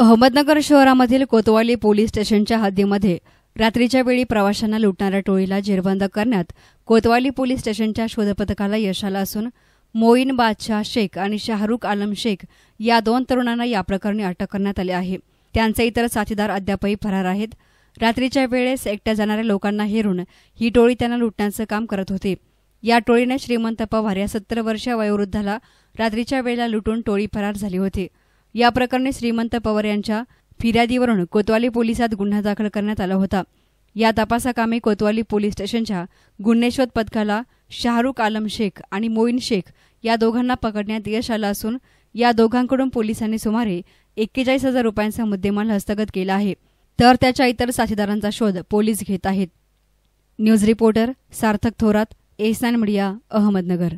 अहमदनगर शहरामधील कोतवाली पोलीस स्टेशनच्या हद्दीमध्ये रात्रीच्या वेळी प्रवाशांना लुटणाऱ्या टोळीला जेरबंद करण्यात कोतवाली पोलीस स्टेशनच्या शोधपथकाला यश आलं असून मोईन बादशाह शेख आणि शाहरुख आलम शेख या दोन तरुणांना या प्रकरणी अटक करण्यात आली आहे त्यांचे इतर साथीदार अद्यापही फरार आहेत रात्रीच्या वेळेस एकट्या जाणाऱ्या लोकांना हेरून ही टोळी त्यांना लुटण्याचं काम करत होती या टोळीने श्रीमंत पवार या सत्तर वर्षीय वयोवृद्धाला रात्रीच्या वेळेला लुटून टोळी फरार झाली होती या प्रकरणी श्रीमंत पवार यांच्या फिर्यादीवरून कोतवाली पोलिसात गुन्हा दाखल करण्यात आला होता या तपासाकामी कोतवाली पोलीस स्टेशनच्या गुन्हेश्वर पथकाला शाहरुख आलम शेख आणि मोईन शेख या दोघांना पकडण्यात यश आलं असून या दोघांकडून पोलिसांनी सुमारे एक्केचाळीस हजार रुपयांचा मुद्देमाल हस्तगत केला आहे तर त्याच्या इतर साथीदारांचा शोध पोलीस घेत आहेत न्यूज रिपोर्टर सार्थक थोरात एसनान मीडिया अहमदनगर